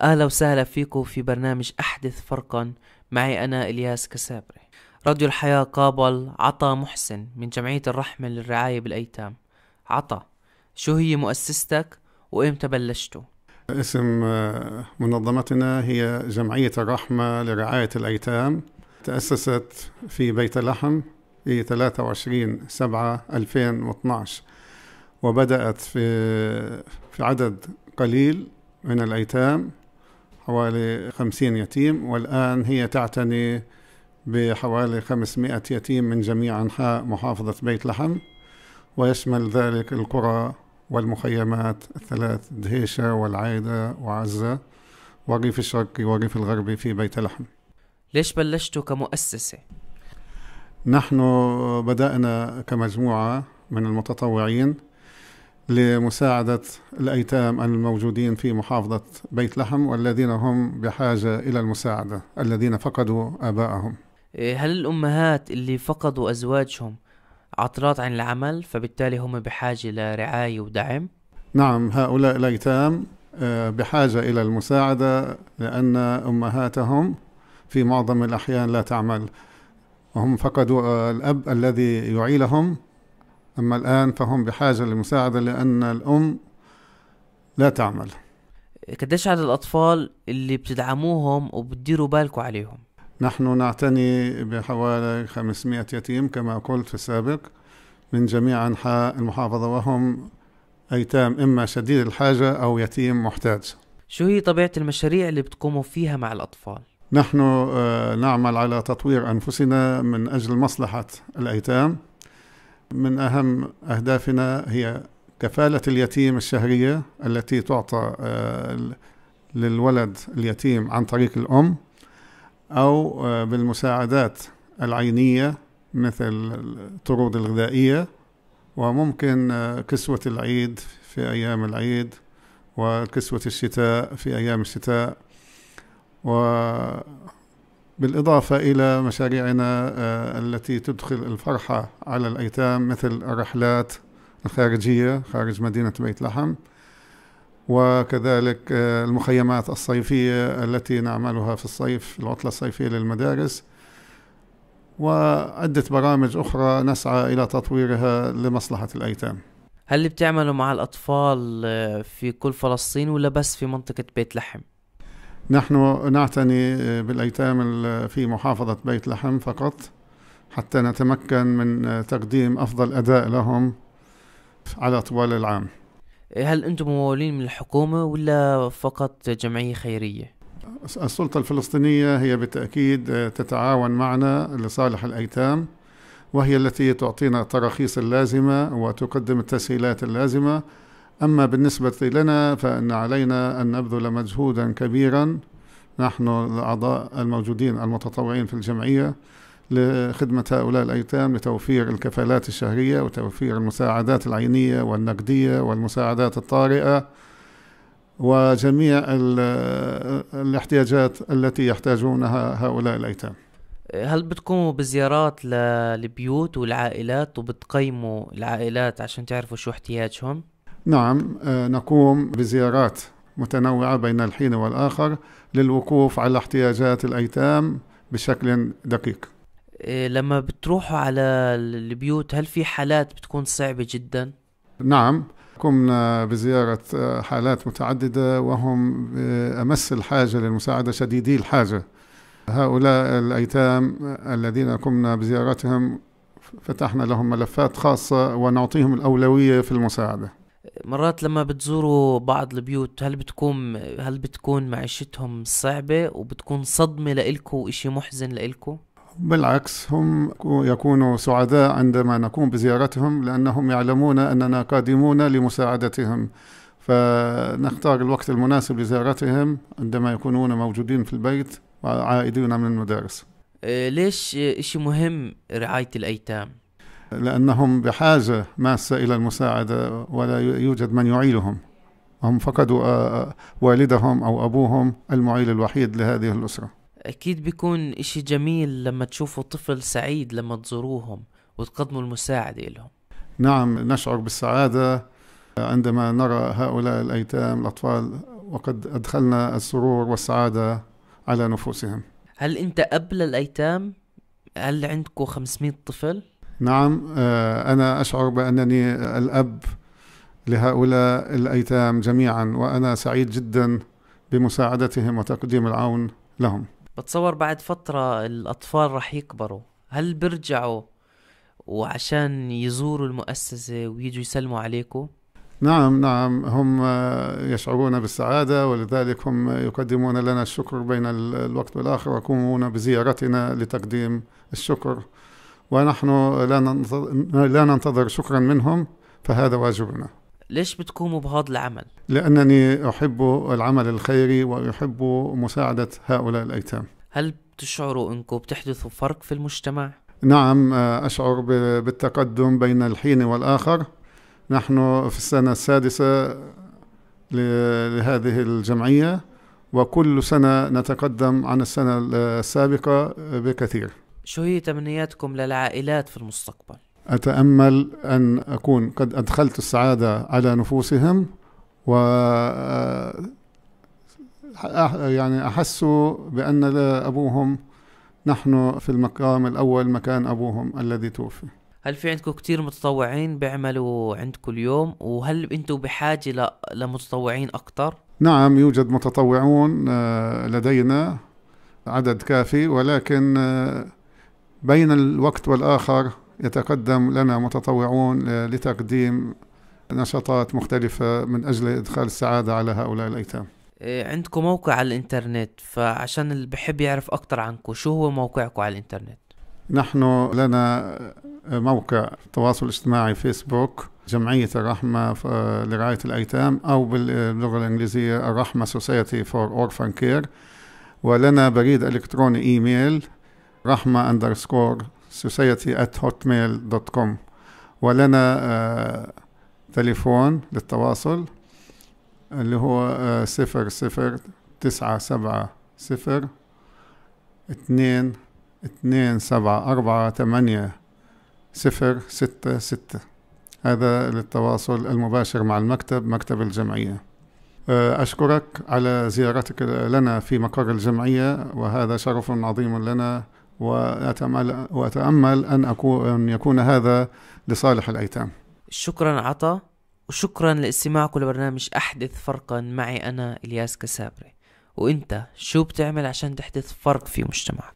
أهلا وسهلا فيكم في برنامج أحدث فرقا معي أنا إلياس كسابري راديو الحياة قابل عطا محسن من جمعية الرحمة للرعاية بالأيتام عطا شو هي مؤسستك وإمتى بلشتوا؟ اسم آه، منظمتنا هي جمعية الرحمة لرعاية الأيتام تأسست في بيت لحم في 23 7 2012 وبدأت في في عدد قليل من الأيتام حوالي 50 يتيم والآن هي تعتني بحوالي 500 يتيم من جميع أنحاء محافظة بيت لحم ويشمل ذلك القرى والمخيمات الثلاث دهيشة والعايدة وعزة وريف الشرقي وريف الغربي في بيت لحم ليش بلشتوا كمؤسسة؟ نحن بدأنا كمجموعة من المتطوعين لمساعدة الأيتام الموجودين في محافظة بيت لحم والذين هم بحاجة إلى المساعدة الذين فقدوا آبائهم إيه، هل الأمهات اللي فقدوا أزواجهم عطلات عن العمل فبالتالي هم بحاجة لرعاية ودعم؟ نعم هؤلاء الأيتام آه، بحاجة إلى المساعدة لأن أمهاتهم في معظم الأحيان لا تعمل وهم فقدوا آه، الأب الذي يعيلهم أما الآن فهم بحاجة لمساعدة لأن الأم لا تعمل قديش عدد الأطفال اللي بتدعموهم وبتديروا بالكم عليهم نحن نعتني بحوالي 500 يتيم كما قلت في السابق من جميع أنحاء المحافظة وهم أيتام إما شديد الحاجة أو يتيم محتاج شو هي طبيعة المشاريع اللي بتقوموا فيها مع الأطفال؟ نحن آه، نعمل على تطوير أنفسنا من أجل مصلحة الأيتام من أهم أهدافنا هي كفالة اليتيم الشهرية التي تعطى آه، للولد اليتيم عن طريق الأم أو آه، بالمساعدات العينية مثل الطرود الغذائية وممكن آه، كسوة العيد في أيام العيد وكسوة الشتاء في أيام الشتاء بالإضافة إلى مشاريعنا آه، التي تدخل الفرحة على الأيتام مثل الرحلات الخارجية خارج مدينة بيت لحم وكذلك آه، المخيمات الصيفية التي نعملها في الصيف العطلة الصيفية للمدارس وعدة برامج أخرى نسعى إلى تطويرها لمصلحة الأيتام هل بتعملوا مع الأطفال آه، في كل فلسطين ولا بس في منطقة بيت لحم؟ نحن نعتني بالأيتام في محافظة بيت لحم فقط حتى نتمكن من تقديم أفضل أداء لهم على طوال العام هل أنتم ممولين من الحكومة ولا فقط جمعية خيرية؟ السلطة الفلسطينية هي بالتأكيد تتعاون معنا لصالح الأيتام وهي التي تعطينا التراخيص اللازمة وتقدم التسهيلات اللازمة أما بالنسبة لنا فإن علينا أن نبذل مجهودا كبيرا نحن الأعضاء الموجودين المتطوعين في الجمعية لخدمة هؤلاء الأيتام لتوفير الكفالات الشهرية وتوفير المساعدات العينية والنقدية والمساعدات الطارئة وجميع الاحتياجات التي يحتاجونها هؤلاء الأيتام هل بتقوموا بزيارات للبيوت والعائلات وبتقيموا العائلات عشان تعرفوا شو احتياجهم؟ نعم آه، نقوم بزيارات متنوعة بين الحين والآخر للوقوف على احتياجات الأيتام بشكل دقيق إيه، لما بتروحوا على البيوت هل في حالات بتكون صعبة جدا؟ نعم قمنا بزيارة آه، حالات متعددة وهم آه، أمس الحاجة للمساعدة شديدي الحاجة هؤلاء الأيتام الذين قمنا بزيارتهم فتحنا لهم ملفات خاصة ونعطيهم الأولوية في المساعدة مرات لما بتزوروا بعض البيوت هل بتكون هل بتكون معيشتهم صعبة وبتكون صدمة لإلكو وإشي محزن لإلكو؟ بالعكس هم يكونوا سعداء عندما نقوم بزيارتهم لأنهم يعلمون أننا قادمون لمساعدتهم فنختار الوقت المناسب لزيارتهم عندما يكونون موجودين في البيت وعائدين من المدارس آه، ليش إشي مهم رعاية الأيتام؟ لأنهم بحاجة ماسة إلى المساعدة ولا يوجد من يعيلهم هم فقدوا آه، آه، والدهم أو أبوهم المعيل الوحيد لهذه الأسرة أكيد بيكون إشي جميل لما تشوفوا طفل سعيد لما تزوروهم وتقدموا المساعدة لهم نعم نشعر بالسعادة آه، عندما نرى هؤلاء الأيتام الأطفال وقد أدخلنا السرور والسعادة على نفوسهم هل أنت أب للأيتام؟ هل عندكم 500 طفل؟ نعم آه، أنا أشعر بأنني الأب لهؤلاء الأيتام جميعا وأنا سعيد جدا بمساعدتهم وتقديم العون لهم بتصور بعد فترة الأطفال رح يكبروا هل بيرجعوا وعشان يزوروا المؤسسة ويجوا يسلموا عليكم؟ نعم نعم هم يشعرون بالسعادة ولذلك هم يقدمون لنا الشكر بين الوقت والآخر ويقومون بزيارتنا لتقديم الشكر ونحن لا ننتظر, لا ننتظر شكرا منهم فهذا واجبنا ليش بتقوموا بهذا العمل؟ لأنني أحب العمل الخيري وأحب مساعدة هؤلاء الأيتام هل بتشعروا أنكم بتحدثوا فرق في المجتمع؟ نعم آه، أشعر بالتقدم بين الحين والآخر نحن في السنة السادسة لهذه الجمعية وكل سنة نتقدم عن السنة السابقة بكثير شو هي تمنياتكم للعائلات في المستقبل؟ أتأمل أن أكون قد أدخلت السعادة على نفوسهم و يعني أحسوا بأن أبوهم نحن في المقام الأول مكان أبوهم الذي توفي هل في عندكم كتير متطوعين بيعملوا عندكم اليوم وهل أنتم بحاجة لمتطوعين أكثر؟ نعم يوجد متطوعون آه، لدينا عدد كافي ولكن آه، بين الوقت والآخر يتقدم لنا متطوعون لتقديم نشاطات مختلفة من أجل إدخال السعادة على هؤلاء الأيتام إيه، عندكم موقع على الإنترنت فعشان اللي بحب يعرف أكثر عنكم شو هو موقعكم على الإنترنت؟ نحن لنا موقع تواصل اجتماعي فيسبوك جمعية الرحمة لرعاية الأيتام أو باللغة الإنجليزية الرحمة سوسايتي فور أورفان كير ولنا بريد إلكتروني إيميل رحمة أندرسكور سوسايتي أت هوت ميل دوت كوم ولنا آه، تليفون للتواصل اللي هو آه، صفر صفر تسعة سبعة صفر اتنين اتنين سبعة أربعة تمانية صفر ستة ستة هذا للتواصل المباشر مع المكتب مكتب الجمعية آه، أشكرك على زيارتك لنا في مقر الجمعية وهذا شرف عظيم لنا وأتأمل, وأتأمل أن, أكون أن يكون هذا لصالح الأيتام شكرا عطا وشكرا لاستماعكم لبرنامج أحدث فرقا معي أنا إلياس كسابري وانت شو بتعمل عشان تحدث فرق في مجتمعك